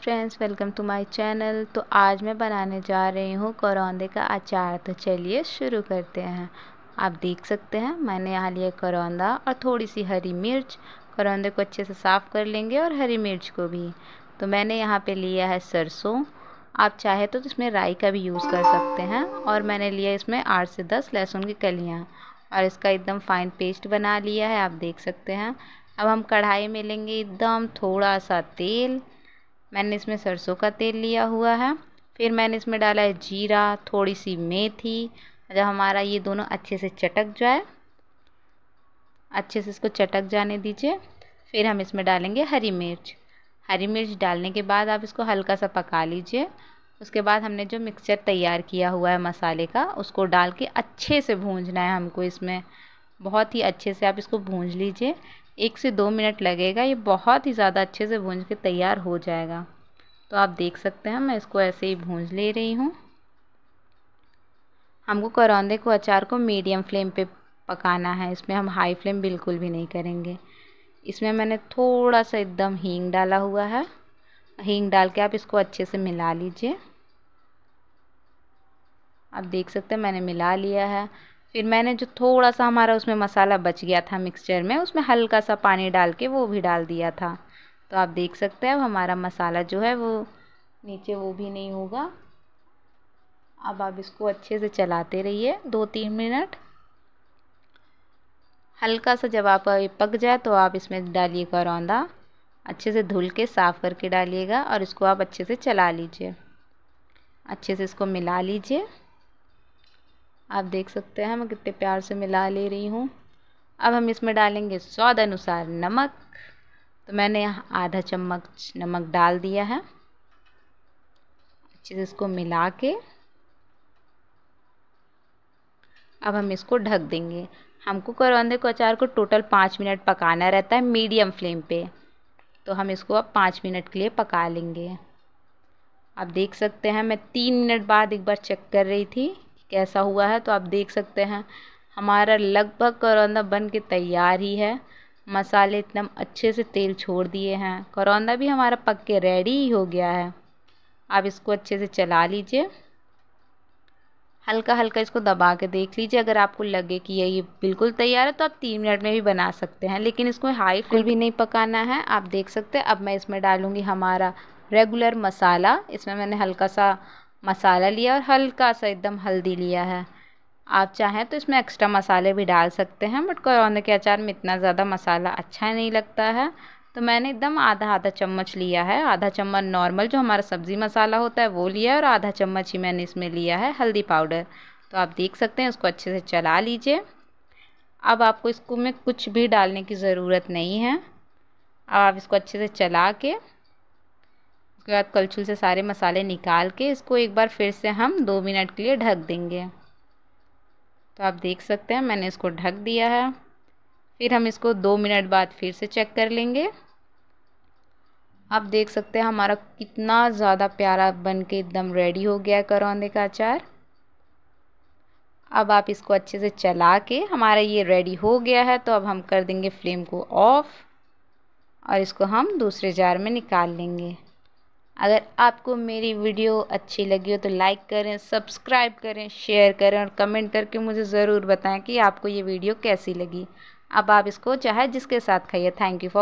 friends welcome to my channel तो आज मैं बनाने जा रही हूँ करौंदे का अचार तो चलिए शुरू करते हैं आप देख सकते हैं मैंने यहाँ लिया करौंदा और थोड़ी सी हरी मिर्च करौंदे को अच्छे से साफ़ कर लेंगे और हरी मिर्च को भी तो मैंने यहाँ पे लिया है सरसों आप चाहे तो, तो इसमें राई का भी यूज़ कर सकते हैं और मैंने लिया इसमें आठ से दस लहसुन की कलियाँ और इसका एकदम फाइन पेस्ट बना लिया है आप देख सकते हैं अब हम कढ़ाई में लेंगे एकदम थोड़ा सा तेल मैंने इसमें सरसों का तेल लिया हुआ है फिर मैंने इसमें डाला है जीरा थोड़ी सी मेथी जब अच्छा, हमारा ये दोनों अच्छे से चटक जाए अच्छे से इसको चटक जाने दीजिए फिर हम इसमें डालेंगे हरी मिर्च हरी मिर्च डालने के बाद आप इसको हल्का सा पका लीजिए उसके बाद हमने जो मिक्सचर तैयार किया हुआ है मसाले का उसको डाल के अच्छे से भूंजना है हमको इसमें बहुत ही अच्छे से आप इसको भूंज लीजिए एक से दो मिनट लगेगा ये बहुत ही ज़्यादा अच्छे से भूंज के तैयार हो जाएगा तो आप देख सकते हैं मैं इसको ऐसे ही भूंज ले रही हूँ हमको करौंदे को अचार को मीडियम फ्लेम पे पकाना है इसमें हम हाई फ्लेम बिल्कुल भी नहीं करेंगे इसमें मैंने थोड़ा सा एकदम हींग डाला हुआ है हींग डाल के आप इसको अच्छे से मिला लीजिए आप देख सकते हैं मैंने मिला लिया है फिर मैंने जो थोड़ा सा हमारा उसमें मसाला बच गया था मिक्सचर में उसमें हल्का सा पानी डाल के वो भी डाल दिया था तो आप देख सकते हैं अब हमारा मसाला जो है वो नीचे वो भी नहीं होगा अब आप इसको अच्छे से चलाते रहिए दो तीन मिनट हल्का सा जब आप पक जाए तो आप इसमें डालिए करौंदा अच्छे से धुल के साफ़ करके डालिएगा और इसको आप अच्छे से चला लीजिए अच्छे से इसको मिला लीजिए आप देख सकते हैं मैं कितने प्यार से मिला ले रही हूँ अब हम इसमें डालेंगे स्वाद अनुसार नमक तो मैंने आधा चम्मच नमक डाल दिया है अच्छे से इसको मिला के अब हम इसको ढक देंगे हमको करवंदे को अचार को टोटल पाँच मिनट पकाना रहता है मीडियम फ्लेम पे तो हम इसको अब पाँच मिनट के लिए पका लेंगे आप देख सकते हैं मैं तीन मिनट बाद एक बार चेक कर रही थी कैसा हुआ है तो आप देख सकते हैं हमारा लगभग करौंदा बन के तैयार ही है मसाले एकदम अच्छे से तेल छोड़ दिए हैं करौंदा भी हमारा पक के रेडी ही हो गया है आप इसको अच्छे से चला लीजिए हल्का हल्का इसको दबा के देख लीजिए अगर आपको लगे कि ये बिल्कुल तैयार है तो आप तीन मिनट में भी बना सकते हैं लेकिन इसको हाई फ्लेम भी नहीं पकाना है आप देख सकते हैं अब मैं इसमें डालूँगी हमारा रेगुलर मसाला इसमें मैंने हल्का सा मसाला लिया और हल्का सा एकदम हल्दी लिया है आप चाहें तो इसमें एक्स्ट्रा मसाले भी डाल सकते हैं बट करौंदे के अचार में इतना ज़्यादा मसाला अच्छा नहीं लगता है तो मैंने एकदम आधा आधा चम्मच लिया है आधा चम्मच नॉर्मल जो हमारा सब्ज़ी मसाला होता है वो लिया है और आधा चम्मच ही मैंने इसमें लिया है हल्दी पाउडर तो आप देख सकते हैं उसको अच्छे से चला लीजिए अब आपको इसको में कुछ भी डालने की ज़रूरत नहीं है अब आप इसको अच्छे से चला के उसके बाद कलछुल से सारे मसाले निकाल के इसको एक बार फिर से हम दो मिनट के लिए ढक देंगे तो आप देख सकते हैं मैंने इसको ढक दिया है फिर हम इसको दो मिनट बाद फिर से चेक कर लेंगे आप देख सकते हैं हमारा कितना ज़्यादा प्यारा बन के एकदम रेडी हो गया करौंदे का अचार अब आप इसको अच्छे से चला के हमारा ये रेडी हो गया है तो अब हम कर देंगे फ्लेम को ऑफ़ और इसको हम दूसरे जार में निकाल लेंगे अगर आपको मेरी वीडियो अच्छी लगी हो तो लाइक करें सब्सक्राइब करें शेयर करें और कमेंट करके मुझे ज़रूर बताएं कि आपको ये वीडियो कैसी लगी अब आप इसको चाहे जिसके साथ खाइए थैंक यू फॉर